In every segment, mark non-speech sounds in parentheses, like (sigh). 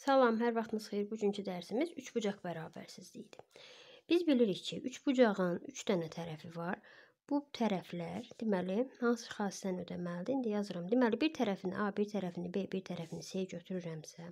Salam, hər vaxtınız xeyir. Bugünkü dərsimiz üç bucaq bərabərsizliyidir. Biz bilirik ki, üç bucağın 3 dənə tərəfi var. Bu tərəflər, deməli, hansı xassəni ödəməlidir? İndi yazıram. Deməli, bir tərəfini A, bir tərəfini B, bir tərəfini C götürürəmsə,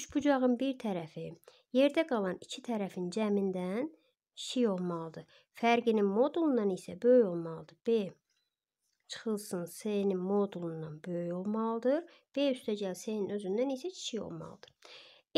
üç bucağın bir tərəfi yerdə qalan iki tərəfin cəmindən kiçik olmalıdır. Fərqinin modulundan isə böyük olmalıdır. B çıxılsın C-nin modulundan böyük olmalıdır. B üstəgəl C-nin özündən isə kiçik olmalıdır.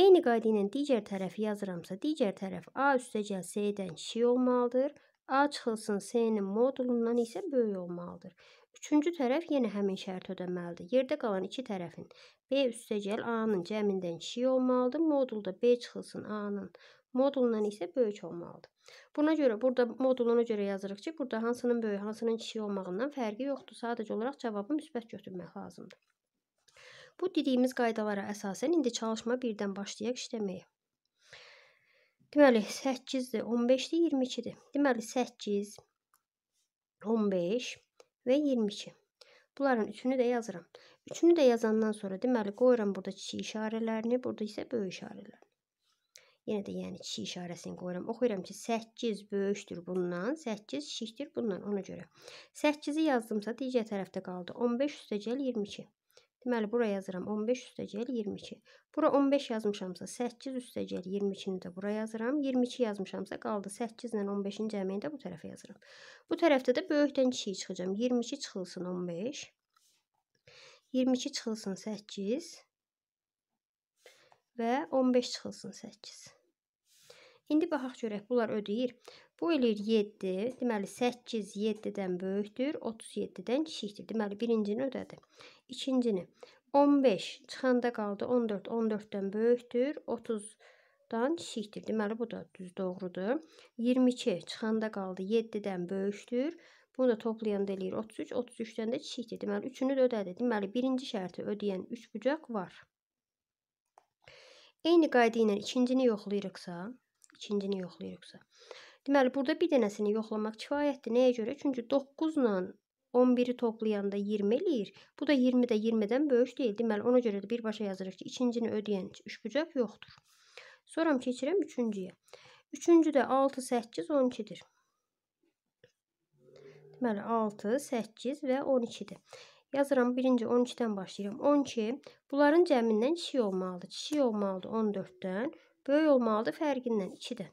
Eyni qayda ilə digər tərəfi yazıramsa, digər tərəf A üstəgəl C-dən kiçik olmalıdır. A çıxılsın C-nin modulundan isə böyük olmalıdır. Üçüncü tərəf yenə həmin şərti ödəməlidir. Yerdə qalan iki tərəfin B üstəgəl A-nın cəmindən kiçik olmalıdır. Modulda B çıxılsın A-nın modulundan modulundan isə böyük olmalıdır. Buna görə burada moduluna görə yazırıq ki, burada hansının böyük, hansının kiçik olmağından fərqi yoxdur. Sadəcə olaraq cavabı müsbət götürmək lazımdır. Bu dediyimiz qaydalara əsasən indi çalışma birdən başlayaq işləməyə. Deməli 8-dir, 15-dir, 22-dir. Deməli 8, 15 və 22. Bunların üçünü də yazıram. Üçünü də yazandan sonra deməli qoyuram burada kiçik işarələrini, burada isə böyük işarələrini. Yenə də yəni kiçik işarəsini qoyuram. Oxuyuram ki, 8 böyükdür bundan, 8 kiçikdir bundan, ona görə. 8-i yazdımsa, digər tərəfdə qaldı. 15 üstəcəl 22. Deməli, bura yazıram 15 üstəcəl 22. Bura 15 yazmışamsa, 8 üstəcəl 22-ni də bura yazıram. 22 yazmışamsa, qaldı 8 ilə 15-in cəmiyini də bu tərəfə yazıram. Bu tərəfdə də böyükdən kiçiyi çıxacağam. 22 çıxılsın 15. 22 çıxılsın 8 və 15 çıxılsın 8. İndi baxaq görək bunlar ödəyir. Bu eləyir 7, deməli 8 7-dən böyükdür, 37-dən kiçikdir. Deməli birincini ödədi. İkincini 15 çıxanda qaldı 14, 14-dən böyükdür, 30-dan kiçikdir. Deməli bu da düz doğrudur. 22 çıxanda qaldı 7-dən böyükdür, Bunu da toplayanda eləyir 33, 33-dən də kiçikdir. Deməli, üçünü də ödədi. Deməli, birinci şərti ödəyən 3 bucaq var. Eyni qayda ilə ikincini yoxlayırıqsa, ikincini yoxlayır yoxsa. Deməli, burada bir dənəsini yoxlamaq kifayətdir. Nəyə görə? Çünki 9 ilə 11-i toplayanda 20 eləyir. Bu da 20 də 20-dən böyük deyil. Deməli, ona görə də birbaşa yazırıq ki, ikincini ödəyən üçbucaq yoxdur. Sonra keçirəm üçüncüyə. Üçüncü də 6, 8, 12-dir. Deməli, 6, 8 və 12-dir. Yazıram, birinci 12-dən başlayıram. 12, bunların cəmindən kişi olmalıdır. Kişi olmalıdır 14-dən. Böyük olmalıdır fərqindən 2-dən.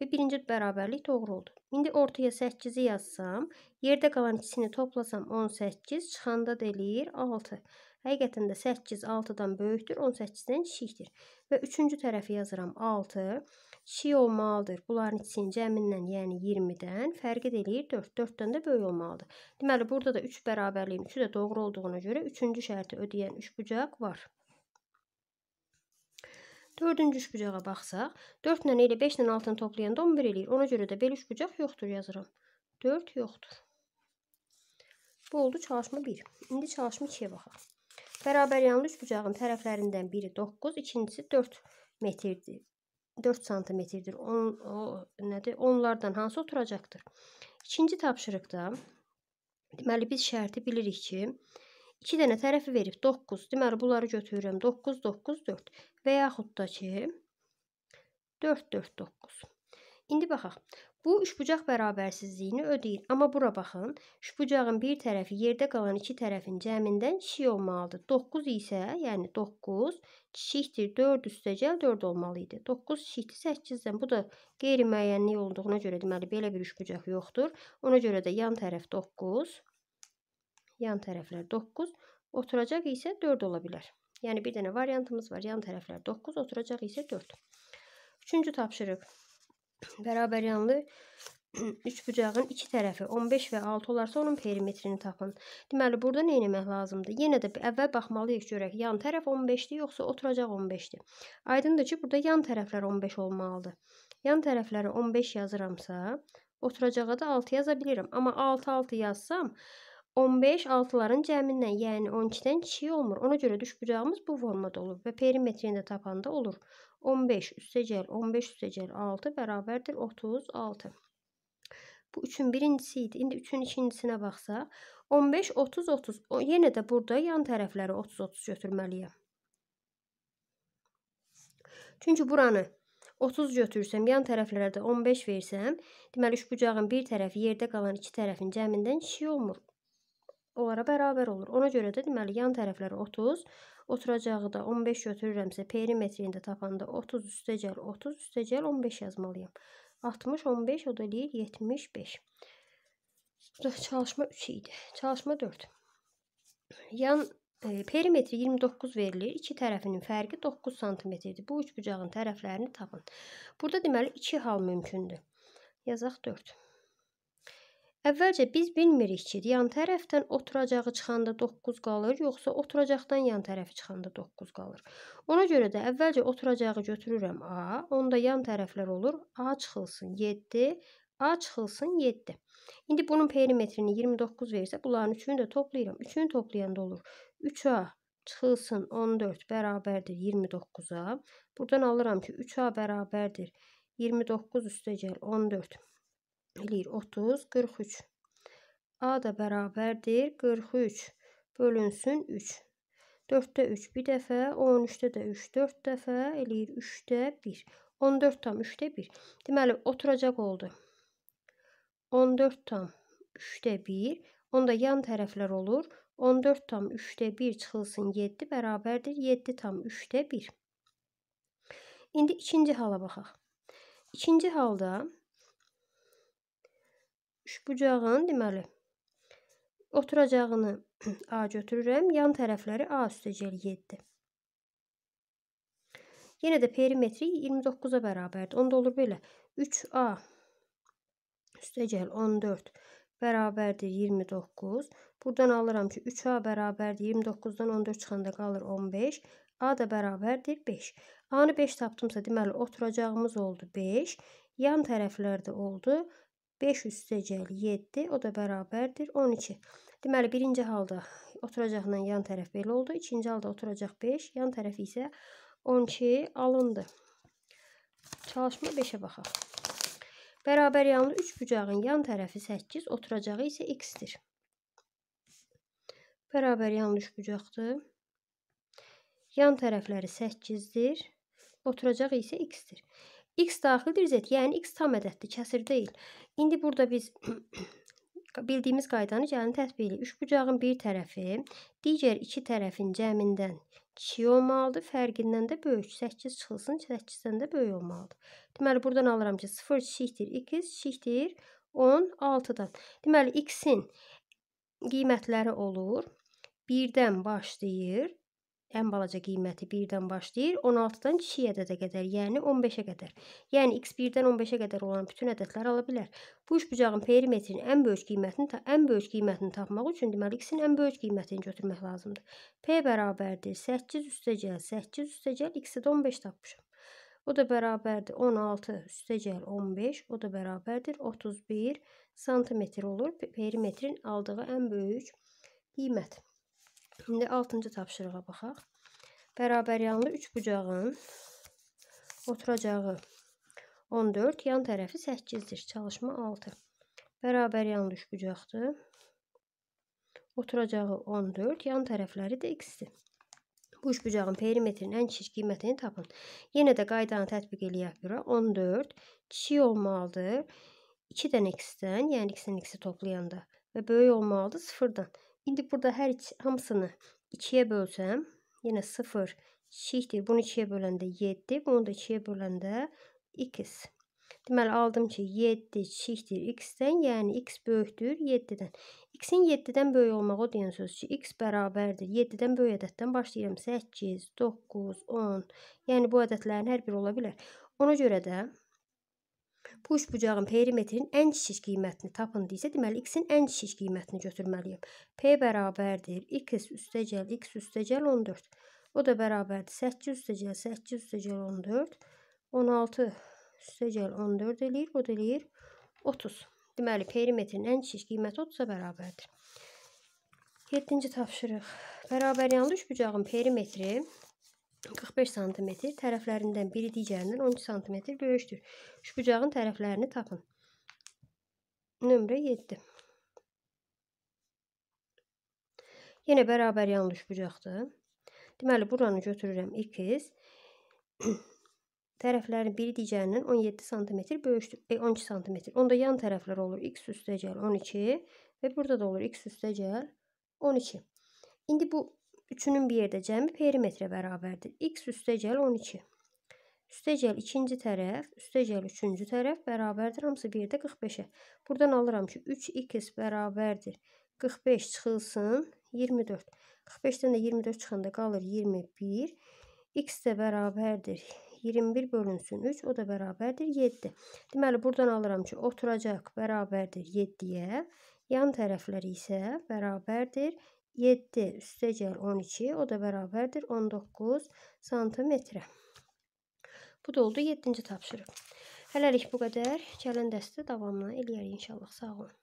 Və birinci bərabərlik doğru oldu. İndi ortaya 8-i yazsam, yerdə qalan ikisini toplasam 18, çıxanda da eləyir 6. Həqiqətən də 8 6-dan böyükdür, 18-dən kiçikdir. Və üçüncü tərəfi yazıram 6. Kiçik olmalıdır. Bunların ikisinin cəmindən, yəni 20-dən fərqi də eləyir 4. 4-dən də böyük olmalıdır. Deməli, burada da 3 bərabərliyin 3-ü də doğru olduğuna görə üçüncü şərti ödəyən üçbucaq var. Dördüncü üçbucağa baxsaq, 4 ilə elə 5 ilə 6-nı toplayanda 11 eləyir. Ona görə də belə üçbucaq yoxdur yazıram. 4 yoxdur. Bu oldu çalışma 1. İndi çalışma 2-yə baxaq. Bərabər yanlı üçbucağın tərəflərindən biri 9, ikincisi 4 metrdir. 4 santimetrdir. On, o, nədir? Onlardan hansı oturacaqdır? İkinci tapşırıqda deməli biz şərti bilirik ki, 2 dənə tərəfi verib 9. Deməli, bunları götürürəm. 9, 9, 4. Və yaxud da ki, 4, 4, 9. İndi baxaq. Bu üçbucaq bərabərsizliyini ödəyir. Amma bura baxın. Üçbucağın bir tərəfi yerdə qalan iki tərəfin cəmindən kiçik olmalıdır. 9 isə, yəni 9 kiçikdir. 4 üstəcəl 4 olmalı idi. 9 kiçikdir 8-dən. Bu da qeyri-müəyyənlik olduğuna görə deməli belə bir üçbucaq yoxdur. Ona görə də yan tərəf 9, yan tərəflər 9, oturacaq isə 4 ola bilər. Yəni bir dənə variantımız var. Yan tərəflər 9, oturacaq isə 4. Üçüncü tapşırıq. Bərabər yanlı (clears throat) üçbucağın iki tərəfi 15 və 6 olarsa onun perimetrini tapın. Deməli, burada nə etmək lazımdır? Yenə də əvvəl baxmalıyıq görək, yan tərəf 15-dir yoxsa oturacaq 15-dir. Aydındır ki, burada yan tərəflər 15 olmalıdır. Yan tərəfləri 15 yazıramsa, oturacağa da 6 yaza bilirəm. Amma 6-6 yazsam, 15 6-ların cəmindən, yəni 12-dən kiçik olmur. Ona görə düşbucağımız bu formada olur və perimetrini də tapanda olur. 15 üstəgəl 15 üstəgəl 6 bərabərdir 36. Bu üçün birincisi idi. İndi üçün ikincisinə baxsaq, 15 30 30. O, yenə də burada yan tərəfləri 30 30 götürməliyəm. Çünki buranı 30 götürsəm, yan tərəflərdə 15 versəm, deməli üçbucağın bir tərəfi yerdə qalan iki tərəfin cəmindən kiçik olmur onlara bərabər olur. Ona görə də deməli yan tərəflər 30, oturacağı da 15 götürürəmsə perimetrində tapanda 30 üstəgəl 30 üstəgəl 15 yazmalıyam. 60 15 o da eləyir 75. Bu da çalışma 3 idi. Çalışma 4. Yan e, perimetri 29 verilir. İki tərəfinin fərqi 9 sm-dir. Bu üç bucağın tərəflərini tapın. Burada deməli 2 hal mümkündür. Yazaq 4. Əvvəlcə biz bilmirik ki, yan tərəfdən oturacağı çıxanda 9 qalır, yoxsa oturacaqdan yan tərəfi çıxanda 9 qalır. Ona görə də əvvəlcə oturacağı götürürəm A, onda yan tərəflər olur. A çıxılsın 7, A çıxılsın 7. İndi bunun perimetrini 29 versə, bunların üçünü də toplayıram. Üçünü toplayanda olur. 3A çıxılsın 14 bərabərdir 29-a. Buradan alıram ki, 3A bərabərdir 29 üstə gəl 14 eləyir 30, 43. A da bərabərdir 43 bölünsün 3. 4-də 3 bir dəfə, 13-də də 3 4 dəfə, eləyir 3-də 1. 14 tam 3-də 1. Deməli, oturacaq oldu. 14 tam 3-də 1. Onda yan tərəflər olur. 14 tam 3-də 1 çıxılsın 7 bərabərdir. 7 tam 3-də 1. İndi ikinci hala baxaq. İkinci halda üçbucağın deməli oturacağını A (clears throat) götürürəm. Yan tərəfləri A üstəgəl 7. Yenə də perimetri 29-a bərabərdir. Onda olur belə. 3A üstəgəl 14 bərabərdir 29. Buradan alıram ki, 3A bərabərdir 29-dan 14 çıxanda qalır 15. A da bərabərdir 5. A-nı 5 tapdımsa, deməli oturacağımız oldu 5. Yan tərəflərdə oldu 5. 5 üstəgəl 7 o da bərabərdir 12. Deməli birinci halda oturacaqla yan tərəf belə oldu. İkinci halda oturacaq 5, yan tərəfi isə 12 alındı. Çalışma 5-ə baxaq. Bərabər yanlı 3 bucağın yan tərəfi 8, oturacağı isə x-dir. Bərabər yanlı 3 bucaqdır. Yan tərəfləri 8-dir. Oturacağı isə x-dir x daxildir z, yəni x tam ədəddir, kəsir deyil. İndi burada biz (clears throat) bildiyimiz qaydanı gəlin tətbiq edirik. Üçbucağın bir tərəfi digər iki tərəfin cəmindən kiçik olmalıdır, fərqindən də böyük. 8 çıxılsın, 8-dən də böyük olmalıdır. Deməli buradan alıram ki, 0 kiçikdir 2, kiçikdir 10, 6-dan. Deməli x-in qiymətləri olur. 1-dən başlayır ən balaca qiyməti 1-dən başlayır 16-dan kiçik ədədə qədər, yəni 15-ə qədər. Yəni x1-dən 15-ə qədər olan bütün ədədləri ala bilər. Bu üçbucağın perimetrinin ən böyük qiymətini ta ən böyük qiymətini tapmaq üçün deməli x-in ən böyük qiymətini götürmək lazımdır. P bərabərdir 8 üstəgəl 8 üstəgəl x-də 15 tapmışam. O da bərabərdir 16 üstəgəl 15, o da bərabərdir 31 sm olur perimetrin aldığı ən böyük qiymət. İndi 6-cı tapşırığa baxaq. Bərabər yanlı 3 bucağın oturacağı 14, yan tərəfi 8-dir. Çalışma 6. Bərabər yanlı 3 bucaqdır. Oturacağı 14, yan tərəfləri də x-dir. Bu üç bucağın perimetrinin ən kiçik qiymətini tapın. Yenə də qaydanı tətbiq eləyək bura. 14 kiçik olmalıdır. 2 dənə x-dən, yəni x-in x-i toplayanda və böyük olmalıdır 0-dan. İndi burada hər hamısını 2-yə bölsəm, yenə 0 kiçikdir. Bunu 2-yə böləndə 7, bunu da 2-yə böləndə x. Deməli, aldım ki, 7 kiçikdir x-dən, yəni x böyükdür 7-dən. x-in 7-dən böyük olmağı o deyən söz ki, x bərabərdir. 7-dən böyük ədəddən başlayıram. 8, 9, 10. Yəni, bu ədədlərin hər biri ola bilər. Ona görə də Bu üç bucağın perimetrin ən kiçik qiymətini tapın deyisə, deməli x-in ən kiçik qiymətini götürməliyəm. P bərabərdir x üstəgəl x üstəgəl 14. O da bərabərdir 8 üstəgəl 8 üstəgəl 14. 16 üstəgəl 14 eləyir, o da eləyir 30. Deməli perimetrin ən kiçik qiyməti 30-a bərabərdir. 7-ci tapşırıq. Bərabəryanlı üçbucağın perimetri 45 sm, tərəflərindən biri digərindən 12 sm böyükdür. Şu bucağın tərəflərini tapın. Nömrə 7. Yenə bərabər yanlış bucaqdır. Deməli, buranı götürürəm 2. (clears throat) Tərəflərin biri digərindən 17 sm böyükdür. E, 12 sm. Onda yan tərəflər olur x üstə gəl 12 və burada da olur x üstə gəl 12. İndi bu Üçünün bir yerdə cəmi perimetrə bərabərdir. X üstəcəl 12. Üstəcəl ikinci tərəf, üstəcəl üçüncü tərəf bərabərdir. Hamısı bir yerdə 45-ə. Buradan alıram ki, 3x bərabərdir. 45 çıxılsın, 24. 45-dən də 24 çıxanda qalır 21. X də bərabərdir. 21 bölünsün 3, o da bərabərdir 7. Deməli, buradan alıram ki, oturacaq bərabərdir 7-yə. Yan tərəfləri isə bərabərdir 7 üstəgəl 12 o da bərabərdir 19 santimetrə. Bu da oldu 7-ci tapşırıq. Hələlik bu qədər. Gələn dəstə davamını eləyərik inşallah. Sağ olun.